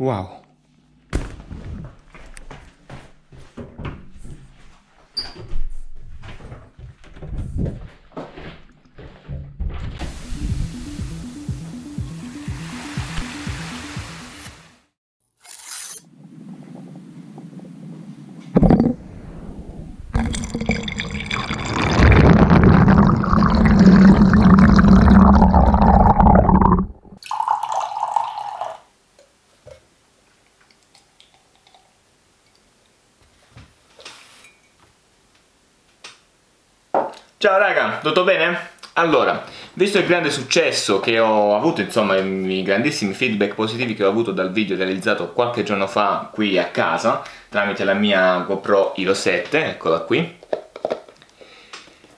Wow. Ciao raga, tutto bene? Allora, visto il grande successo che ho avuto, insomma i grandissimi feedback positivi che ho avuto dal video realizzato qualche giorno fa qui a casa tramite la mia GoPro Hero 7, eccola qui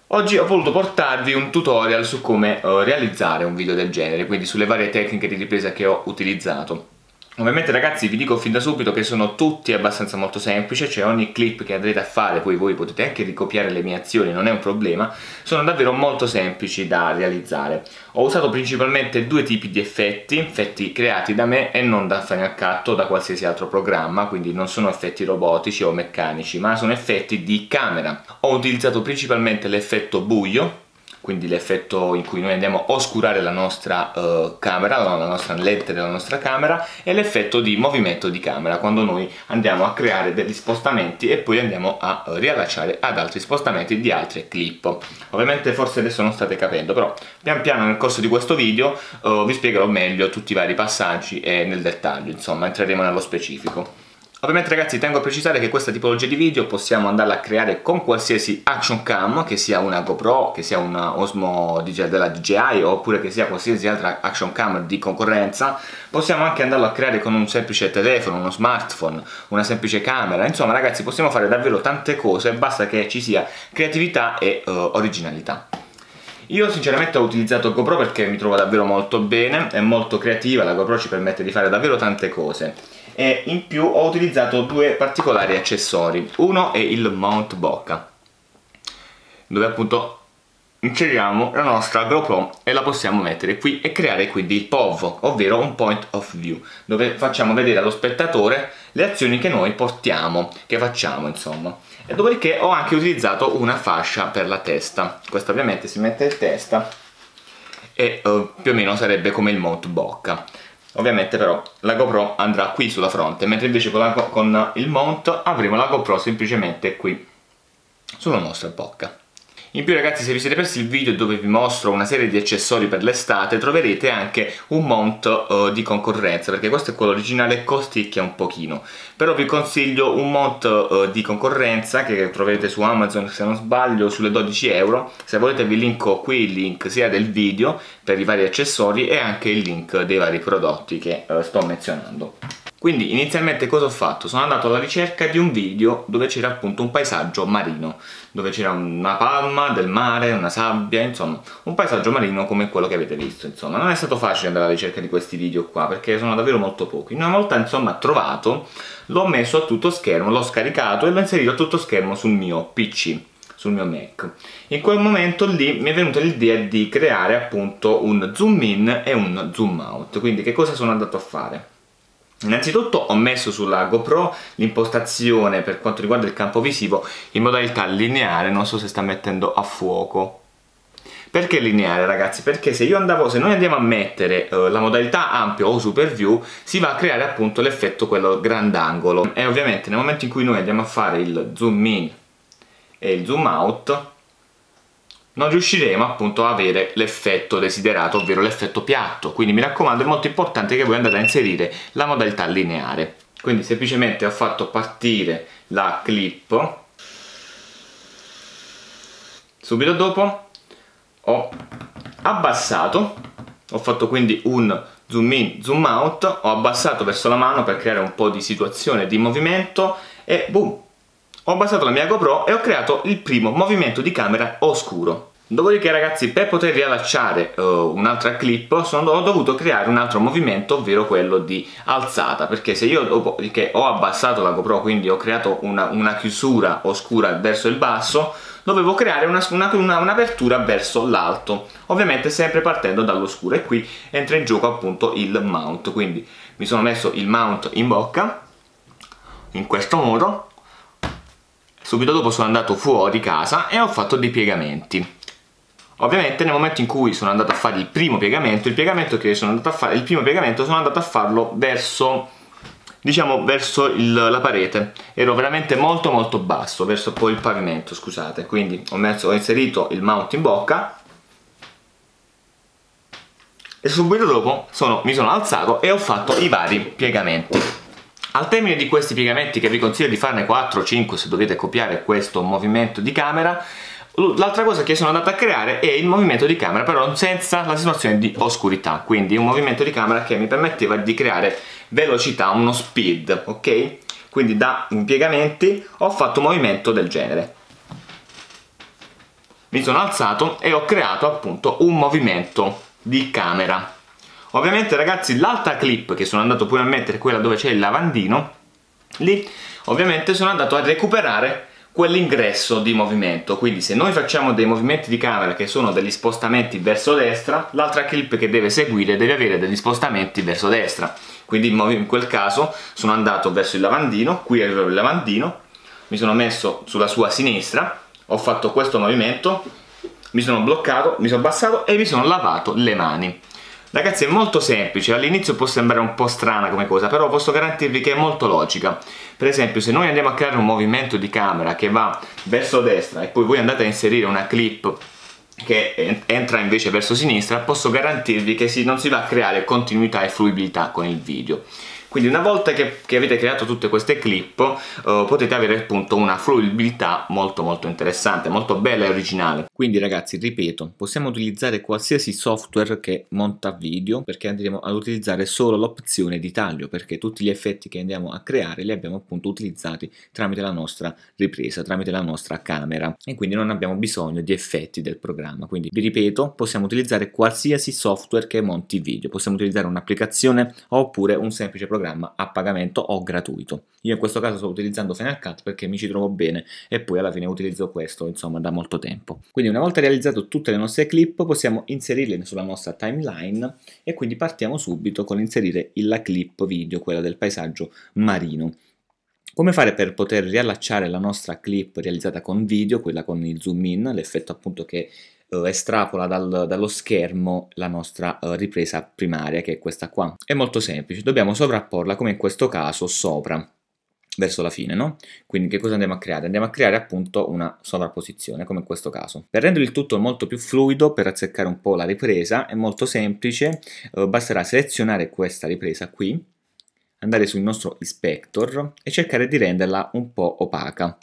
Oggi ho voluto portarvi un tutorial su come eh, realizzare un video del genere, quindi sulle varie tecniche di ripresa che ho utilizzato Ovviamente ragazzi vi dico fin da subito che sono tutti abbastanza molto semplici, cioè ogni clip che andrete a fare, poi voi potete anche ricopiare le mie azioni, non è un problema, sono davvero molto semplici da realizzare. Ho usato principalmente due tipi di effetti, effetti creati da me e non da Final Cut o da qualsiasi altro programma, quindi non sono effetti robotici o meccanici, ma sono effetti di camera. Ho utilizzato principalmente l'effetto buio, quindi l'effetto in cui noi andiamo a oscurare la nostra uh, camera, la nostra lente della nostra camera e l'effetto di movimento di camera quando noi andiamo a creare degli spostamenti e poi andiamo a eh, riallacciare ad altri spostamenti di altre clip ovviamente forse adesso non state capendo però pian piano nel corso di questo video uh, vi spiegherò meglio tutti i vari passaggi e nel dettaglio insomma entreremo nello specifico Ovviamente ragazzi tengo a precisare che questa tipologia di video possiamo andarla a creare con qualsiasi action cam, che sia una GoPro, che sia una Osmo della DJI oppure che sia qualsiasi altra action cam di concorrenza, possiamo anche andarlo a creare con un semplice telefono, uno smartphone, una semplice camera, insomma ragazzi possiamo fare davvero tante cose, basta che ci sia creatività e uh, originalità. Io sinceramente ho utilizzato GoPro perché mi trovo davvero molto bene, è molto creativa, la GoPro ci permette di fare davvero tante cose e in più ho utilizzato due particolari accessori uno è il mount bocca dove appunto inseriamo la nostra GoPro e la possiamo mettere qui e creare quindi il POV, ovvero un point of view, dove facciamo vedere allo spettatore le azioni che noi portiamo, che facciamo insomma. E dopodiché ho anche utilizzato una fascia per la testa, questa ovviamente si mette in testa e eh, più o meno sarebbe come il mount bocca ovviamente però la GoPro andrà qui sulla fronte mentre invece con, la, con il mount avremo la GoPro semplicemente qui sulla nostra bocca in più ragazzi se vi siete persi il video dove vi mostro una serie di accessori per l'estate troverete anche un monto uh, eh, di concorrenza perché questo è quello originale costicchia un pochino però vi consiglio un monto uh, eh, di concorrenza che troverete su Amazon se non sbaglio sulle 12 euro se volete vi linko qui il link sia del video per i vari accessori e anche il link dei vari prodotti che uh, sto menzionando quindi inizialmente cosa ho fatto? Sono andato alla ricerca di un video dove c'era appunto un paesaggio marino, dove c'era una palma del mare, una sabbia, insomma, un paesaggio marino come quello che avete visto, insomma. Non è stato facile andare alla ricerca di questi video qua, perché sono davvero molto pochi. Una volta, insomma, trovato, l'ho messo a tutto schermo, l'ho scaricato e l'ho inserito a tutto schermo sul mio PC sul mio Mac. In quel momento lì mi è venuta l'idea di creare appunto un zoom in e un zoom out, quindi che cosa sono andato a fare? Innanzitutto ho messo sulla GoPro l'impostazione per quanto riguarda il campo visivo in modalità lineare, non so se sta mettendo a fuoco. Perché lineare ragazzi? Perché se, andavo, se noi andiamo a mettere eh, la modalità ampio o super view si va a creare appunto l'effetto quello grandangolo e ovviamente nel momento in cui noi andiamo a fare il zoom in e il zoom out non riusciremo appunto a avere l'effetto desiderato, ovvero l'effetto piatto. Quindi mi raccomando, è molto importante che voi andate a inserire la modalità lineare. Quindi semplicemente ho fatto partire la clip. Subito dopo ho abbassato, ho fatto quindi un zoom in, zoom out, ho abbassato verso la mano per creare un po' di situazione, di movimento e boom, ho basato la mia GoPro e ho creato il primo movimento di camera oscuro. Dopodiché ragazzi per poter riallacciare uh, un'altra clip sono, ho dovuto creare un altro movimento ovvero quello di alzata perché se io dopo che ho abbassato la GoPro quindi ho creato una, una chiusura oscura verso il basso dovevo creare un'apertura una, una, verso l'alto ovviamente sempre partendo dall'oscuro e qui entra in gioco appunto il mount quindi mi sono messo il mount in bocca in questo modo Subito dopo sono andato fuori casa e ho fatto dei piegamenti. Ovviamente nel momento in cui sono andato a fare il primo piegamento, il piegamento che sono andato a fare, il primo piegamento sono andato a farlo verso diciamo verso il, la parete ero veramente molto molto basso verso poi il pavimento scusate quindi ho, messo, ho inserito il mount in bocca e subito dopo sono, mi sono alzato e ho fatto i vari piegamenti al termine di questi piegamenti, che vi consiglio di farne 4 o 5 se dovete copiare questo movimento di camera, l'altra cosa che sono andato a creare è il movimento di camera, però senza la situazione di oscurità, quindi un movimento di camera che mi permetteva di creare velocità, uno speed, ok? Quindi da impiegamenti ho fatto un movimento del genere. Mi sono alzato e ho creato appunto un movimento di camera Ovviamente ragazzi l'altra clip che sono andato pure a mettere, quella dove c'è il lavandino, lì ovviamente sono andato a recuperare quell'ingresso di movimento quindi se noi facciamo dei movimenti di camera che sono degli spostamenti verso destra l'altra clip che deve seguire deve avere degli spostamenti verso destra quindi in quel caso sono andato verso il lavandino qui avevo il lavandino mi sono messo sulla sua sinistra ho fatto questo movimento mi sono bloccato, mi sono abbassato e mi sono lavato le mani Ragazzi è molto semplice, all'inizio può sembrare un po' strana come cosa, però posso garantirvi che è molto logica. Per esempio se noi andiamo a creare un movimento di camera che va verso destra e poi voi andate a inserire una clip che entra invece verso sinistra, posso garantirvi che si, non si va a creare continuità e fruibilità con il video. Quindi una volta che, che avete creato tutte queste clip eh, potete avere appunto una fruibilità molto molto interessante, molto bella e originale. Quindi ragazzi, ripeto, possiamo utilizzare qualsiasi software che monta video perché andremo ad utilizzare solo l'opzione di taglio perché tutti gli effetti che andiamo a creare li abbiamo appunto utilizzati tramite la nostra ripresa, tramite la nostra camera e quindi non abbiamo bisogno di effetti del programma. Quindi vi ripeto, possiamo utilizzare qualsiasi software che monti video, possiamo utilizzare un'applicazione oppure un semplice programma programma a pagamento o gratuito. Io in questo caso sto utilizzando Final Cut perché mi ci trovo bene e poi alla fine utilizzo questo insomma da molto tempo. Quindi una volta realizzato tutte le nostre clip possiamo inserirle sulla nostra timeline e quindi partiamo subito con inserire la clip video, quella del paesaggio marino. Come fare per poter riallacciare la nostra clip realizzata con video, quella con il zoom in, l'effetto appunto che eh, estrapola dal, dallo schermo la nostra eh, ripresa primaria, che è questa qua. È molto semplice, dobbiamo sovrapporla come in questo caso sopra verso la fine, no? Quindi che cosa andiamo a creare? Andiamo a creare appunto una sovrapposizione, come in questo caso. Per rendere il tutto molto più fluido, per azzeccare un po' la ripresa, è molto semplice, eh, basterà selezionare questa ripresa qui, andare sul nostro inspector e cercare di renderla un po' opaca.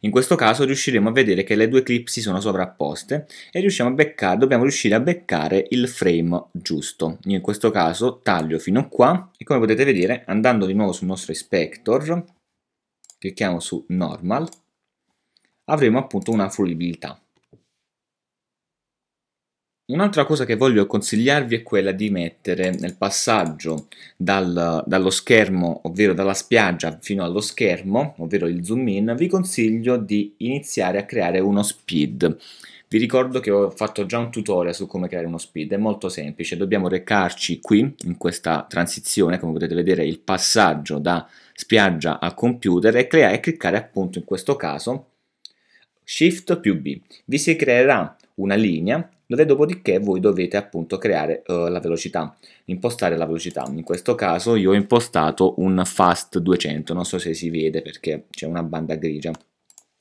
In questo caso riusciremo a vedere che le due clip si sono sovrapposte e beccare, dobbiamo riuscire a beccare il frame giusto. Io in questo caso taglio fino a qua e come potete vedere andando di nuovo sul nostro inspector, clicchiamo su normal, avremo appunto una fruibilità. Un'altra cosa che voglio consigliarvi è quella di mettere nel passaggio dal, dallo schermo, ovvero dalla spiaggia fino allo schermo, ovvero il zoom in, vi consiglio di iniziare a creare uno speed. Vi ricordo che ho fatto già un tutorial su come creare uno speed, è molto semplice, dobbiamo recarci qui in questa transizione, come potete vedere il passaggio da spiaggia a computer e, creare, e cliccare appunto in questo caso Shift più B. Vi si creerà una linea dopodiché voi dovete appunto creare uh, la velocità, impostare la velocità. In questo caso io ho impostato un fast 200, non so se si vede perché c'è una banda grigia,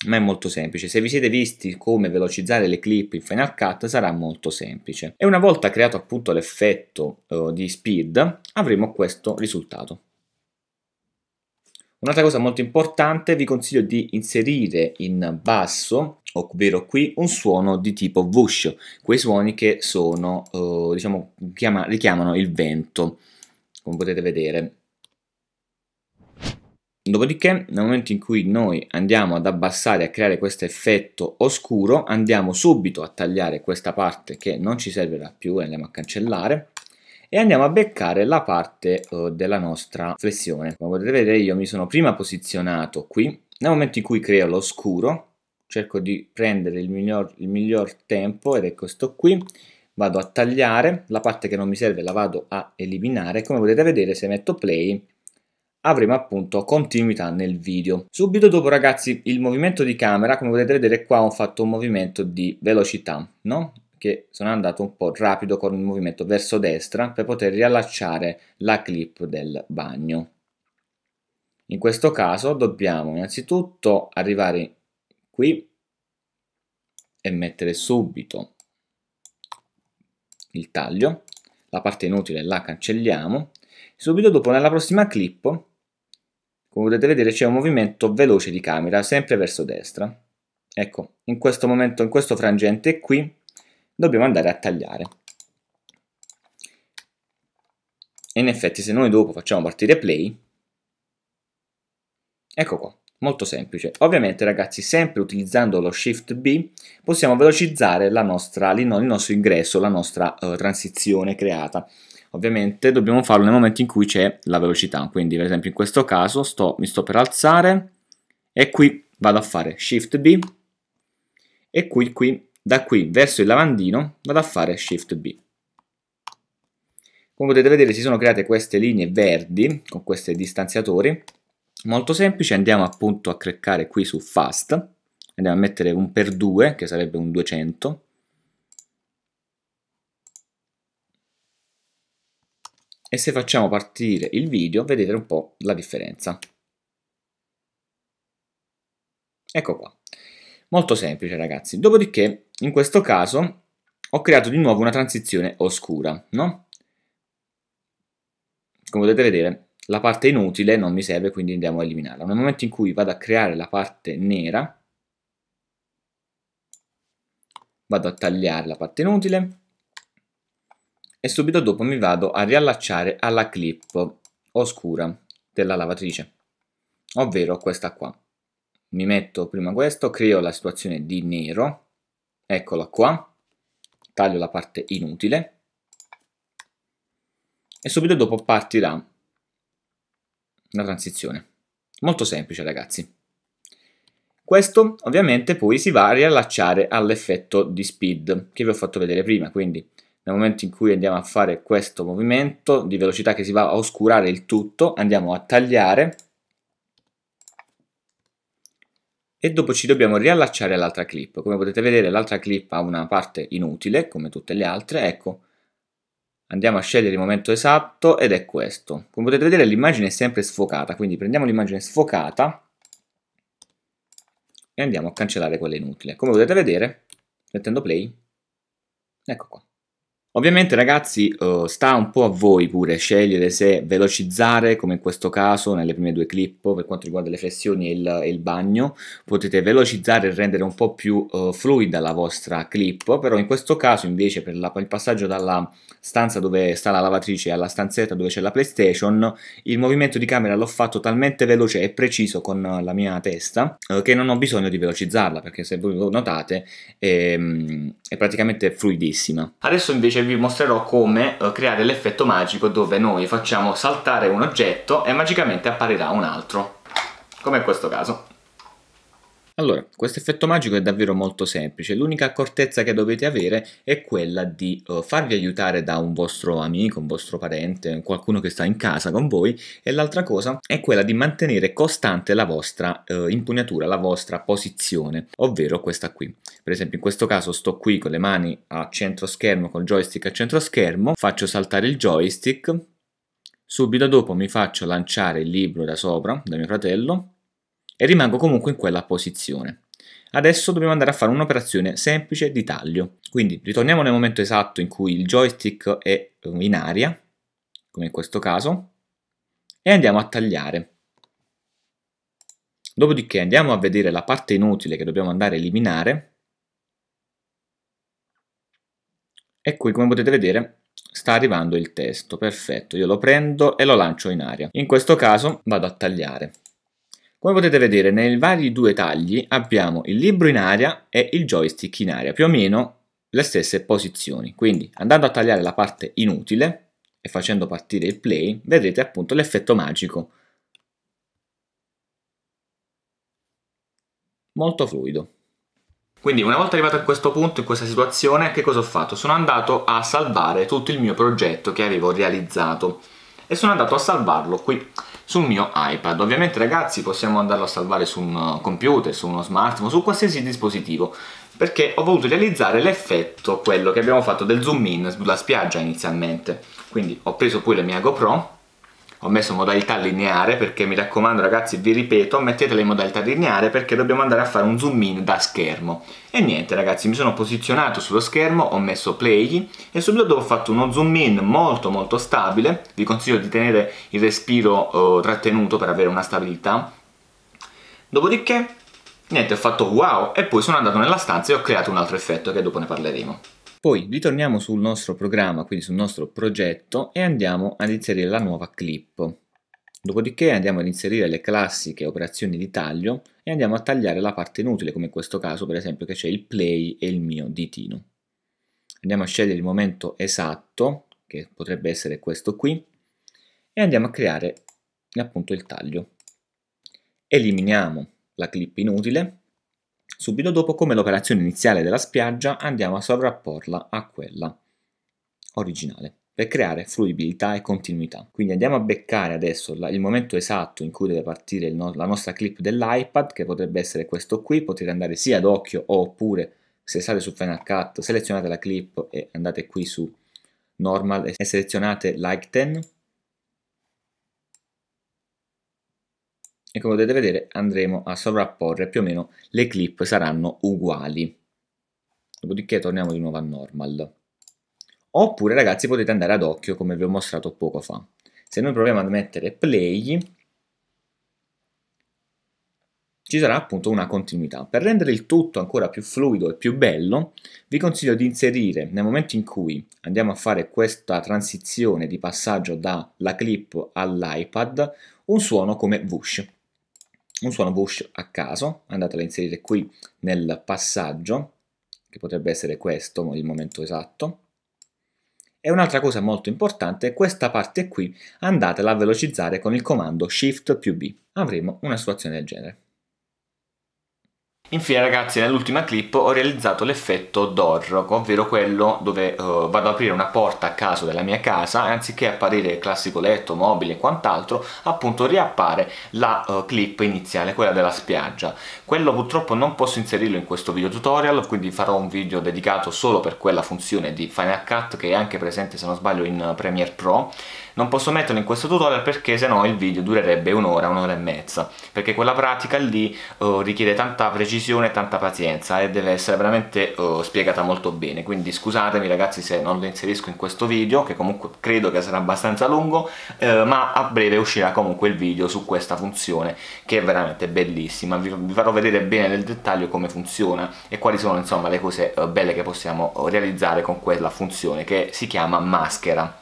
ma è molto semplice. Se vi siete visti come velocizzare le clip in Final Cut sarà molto semplice. E una volta creato appunto l'effetto uh, di speed avremo questo risultato. Un'altra cosa molto importante, vi consiglio di inserire in basso ovvero qui un suono di tipo whoosh, quei suoni che sono, eh, diciamo, chiama, richiamano il vento, come potete vedere. Dopodiché, nel momento in cui noi andiamo ad abbassare, a creare questo effetto oscuro, andiamo subito a tagliare questa parte che non ci servirà più andiamo a cancellare e andiamo a beccare la parte eh, della nostra flessione. Come potete vedere io mi sono prima posizionato qui, nel momento in cui creo l'oscuro cerco di prendere il miglior, il miglior tempo ed è ecco questo qui vado a tagliare la parte che non mi serve la vado a eliminare come potete vedere se metto play avremo appunto continuità nel video. Subito dopo ragazzi il movimento di camera, come potete vedere qua ho fatto un movimento di velocità, no? che sono andato un po' rapido con il movimento verso destra per poter riallacciare la clip del bagno. In questo caso dobbiamo innanzitutto arrivare qui e mettere subito il taglio, la parte inutile la cancelliamo, subito dopo nella prossima clip, come potete vedere c'è un movimento veloce di camera, sempre verso destra. Ecco, in questo momento, in questo frangente qui, dobbiamo andare a tagliare. E in effetti se noi dopo facciamo partire play, ecco qua molto semplice. Ovviamente ragazzi sempre utilizzando lo Shift B possiamo velocizzare la nostra, il nostro ingresso, la nostra uh, transizione creata. Ovviamente dobbiamo farlo nel momento in cui c'è la velocità, quindi per esempio in questo caso sto, mi sto per alzare e qui vado a fare Shift B e qui, qui da qui verso il lavandino vado a fare Shift B. Come potete vedere si sono create queste linee verdi con questi distanziatori Molto semplice, andiamo appunto a cliccare qui su Fast, andiamo a mettere un per 2, che sarebbe un 200, e se facciamo partire il video vedete un po' la differenza. Ecco qua. Molto semplice ragazzi. Dopodiché in questo caso ho creato di nuovo una transizione oscura, no? Come potete vedere la parte inutile non mi serve, quindi andiamo a eliminarla. Nel momento in cui vado a creare la parte nera, vado a tagliare la parte inutile e subito dopo mi vado a riallacciare alla clip oscura della lavatrice, ovvero questa qua. Mi metto prima questo, creo la situazione di nero, eccola qua, taglio la parte inutile e subito dopo partirà la transizione. Molto semplice ragazzi. Questo ovviamente poi si va a riallacciare all'effetto di speed che vi ho fatto vedere prima, quindi nel momento in cui andiamo a fare questo movimento di velocità che si va a oscurare il tutto, andiamo a tagliare e dopo ci dobbiamo riallacciare all'altra clip. Come potete vedere l'altra clip ha una parte inutile, come tutte le altre, ecco, andiamo a scegliere il momento esatto ed è questo. Come potete vedere l'immagine è sempre sfocata, quindi prendiamo l'immagine sfocata e andiamo a cancellare quella inutile. Come potete vedere, mettendo play, ecco qua. Ovviamente ragazzi eh, sta un po' a voi pure scegliere se velocizzare come in questo caso nelle prime due clip per quanto riguarda le flessioni e il, e il bagno potete velocizzare e rendere un po' più uh, fluida la vostra clip però in questo caso invece per, la, per il passaggio dalla stanza dove sta la lavatrice alla stanzetta dove c'è la playstation il movimento di camera l'ho fatto talmente veloce e preciso con la mia testa uh, che non ho bisogno di velocizzarla perché se voi lo notate è, ehm, è praticamente fluidissima adesso invece vi mostrerò come eh, creare l'effetto magico dove noi facciamo saltare un oggetto e magicamente apparirà un altro, come in questo caso. Allora, questo effetto magico è davvero molto semplice, l'unica accortezza che dovete avere è quella di uh, farvi aiutare da un vostro amico, un vostro parente, qualcuno che sta in casa con voi e l'altra cosa è quella di mantenere costante la vostra uh, impugnatura, la vostra posizione, ovvero questa qui. Per esempio in questo caso sto qui con le mani a centro schermo, con il joystick a centro schermo, faccio saltare il joystick, subito dopo mi faccio lanciare il libro da sopra, da mio fratello, e rimango comunque in quella posizione. Adesso dobbiamo andare a fare un'operazione semplice di taglio. Quindi ritorniamo nel momento esatto in cui il joystick è eh, in aria, come in questo caso, e andiamo a tagliare. Dopodiché andiamo a vedere la parte inutile che dobbiamo andare a eliminare. E qui come potete vedere sta arrivando il testo, perfetto, io lo prendo e lo lancio in aria. In questo caso vado a tagliare. Come potete vedere, nei vari due tagli abbiamo il libro in aria e il joystick in aria, più o meno le stesse posizioni. Quindi andando a tagliare la parte inutile e facendo partire il play, vedrete appunto l'effetto magico. Molto fluido. Quindi una volta arrivato a questo punto, in questa situazione, che cosa ho fatto? Sono andato a salvare tutto il mio progetto che avevo realizzato e sono andato a salvarlo qui sul mio iPad. Ovviamente ragazzi possiamo andarlo a salvare su un eh, computer, su uno smartphone, su qualsiasi dispositivo perché ho voluto realizzare l'effetto, quello che abbiamo fatto del zoom in sulla spiaggia inizialmente. Quindi ho preso poi la mia GoPro ho messo modalità lineare perché mi raccomando ragazzi vi ripeto mettete le modalità lineare perché dobbiamo andare a fare un zoom in da schermo e niente ragazzi mi sono posizionato sullo schermo ho messo play e subito dopo ho fatto uno zoom in molto molto stabile vi consiglio di tenere il respiro eh, trattenuto per avere una stabilità dopodiché niente ho fatto wow e poi sono andato nella stanza e ho creato un altro effetto che dopo ne parleremo poi ritorniamo sul nostro programma, quindi sul nostro progetto e andiamo ad inserire la nuova clip. Dopodiché andiamo ad inserire le classiche operazioni di taglio e andiamo a tagliare la parte inutile, come in questo caso per esempio che c'è il play e il mio ditino. Andiamo a scegliere il momento esatto, che potrebbe essere questo qui, e andiamo a creare appunto il taglio. Eliminiamo la clip inutile Subito dopo, come l'operazione iniziale della spiaggia, andiamo a sovrapporla a quella originale per creare fluibilità e continuità. Quindi andiamo a beccare adesso la, il momento esatto in cui deve partire no, la nostra clip dell'iPad, che potrebbe essere questo qui, potete andare sia ad occhio oppure se state su Final Cut selezionate la clip e andate qui su Normal e selezionate Like 10 e come potete vedere andremo a sovrapporre più o meno le clip saranno uguali. Dopodiché torniamo di nuovo a normal. Oppure ragazzi potete andare ad occhio come vi ho mostrato poco fa. Se noi proviamo a mettere play ci sarà appunto una continuità. Per rendere il tutto ancora più fluido e più bello, vi consiglio di inserire nel momento in cui andiamo a fare questa transizione di passaggio dalla clip all'iPad un suono come Vush un suono Bush a caso, andatelo a inserire qui nel passaggio, che potrebbe essere questo, il momento esatto. E un'altra cosa molto importante, questa parte qui andatela a velocizzare con il comando Shift più B. Avremo una situazione del genere. Infine ragazzi nell'ultima clip ho realizzato l'effetto door, ovvero quello dove uh, vado ad aprire una porta a caso della mia casa e anziché apparire il classico letto, mobile e quant'altro, appunto riappare la uh, clip iniziale, quella della spiaggia. Quello purtroppo non posso inserirlo in questo video tutorial, quindi farò un video dedicato solo per quella funzione di Final Cut che è anche presente se non sbaglio in Premiere Pro, non posso metterlo in questo tutorial perché sennò il video durerebbe un'ora, un'ora e mezza perché quella pratica lì uh, richiede tanta precisione e tanta pazienza e deve essere veramente uh, spiegata molto bene quindi scusatemi ragazzi se non lo inserisco in questo video che comunque credo che sarà abbastanza lungo uh, ma a breve uscirà comunque il video su questa funzione che è veramente bellissima vi, farò vedere bene nel dettaglio come funziona e quali sono insomma le cose eh, belle che possiamo oh, realizzare con quella funzione che si chiama maschera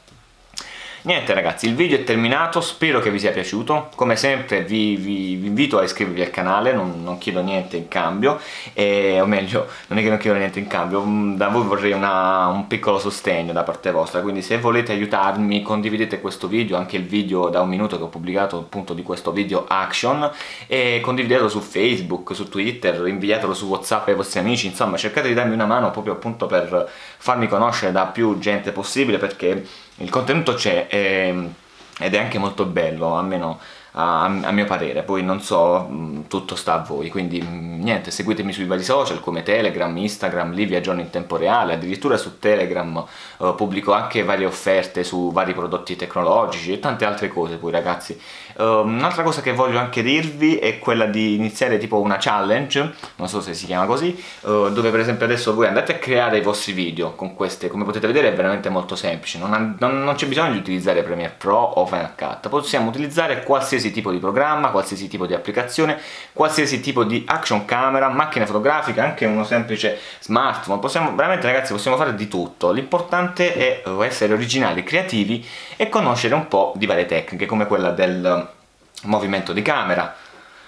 Niente ragazzi, il video è terminato, spero che vi sia piaciuto, come sempre vi, vi, vi invito a iscrivervi al canale, non, non chiedo niente in cambio, e, o meglio, non è che non chiedo niente in cambio, mm, da voi vorrei una, un piccolo sostegno da parte vostra, quindi se volete aiutarmi condividete questo video, anche il video da un minuto che ho pubblicato appunto di questo video action, e condividetelo su Facebook, su Twitter, inviatelo su Whatsapp ai vostri amici, insomma cercate di darmi una mano proprio appunto per farmi conoscere da più gente possibile perché il contenuto c'è ehm, ed è anche molto bello, almeno a, a, mio parere, poi non so, mm, tutto sta a voi, quindi mm, niente, seguitemi sui vari social come Telegram, Instagram, lì vi in tempo reale, addirittura su Telegram eh, pubblico anche varie offerte su vari prodotti tecnologici e tante altre cose poi ragazzi, Um, un'altra cosa che voglio anche dirvi è quella di iniziare tipo una challenge, non so se si chiama così, uh, dove per esempio adesso voi andate a creare i vostri video con queste, come potete vedere è veramente molto semplice, non, non, non c'è bisogno di utilizzare Premiere Pro o Final Cut, possiamo utilizzare qualsiasi tipo di programma, qualsiasi tipo di applicazione, qualsiasi tipo di action camera, macchina fotografica, anche uno semplice smartphone, possiamo, veramente ragazzi possiamo fare di tutto, l'importante è eh, essere originali, creativi e conoscere un po' di varie tecniche come quella del movimento di camera,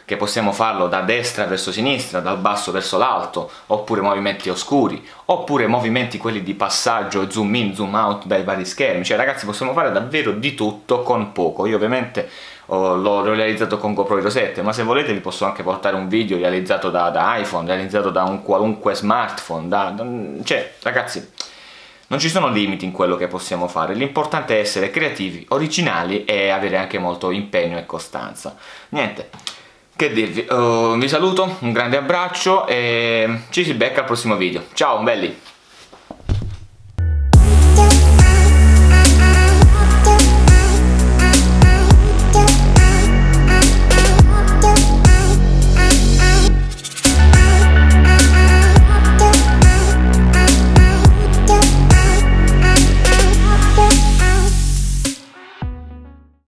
che possiamo farlo da destra verso sinistra, dal basso verso l'alto, oppure movimenti oscuri, oppure movimenti quelli di passaggio, zoom in, zoom out dai vari schermi. Cioè ragazzi possiamo fare davvero di tutto con poco. Io ovviamente oh, l'ho realizzato con GoPro Hero 7, ma se volete vi posso anche portare un video realizzato da, da iPhone, realizzato da un qualunque smartphone, da, da, cioè ragazzi non ci sono limiti in quello che possiamo fare, l'importante è essere creativi, originali e avere anche molto impegno e costanza. Niente, che dirvi, uh, vi saluto, un grande abbraccio e ci si becca al prossimo video. Ciao belli!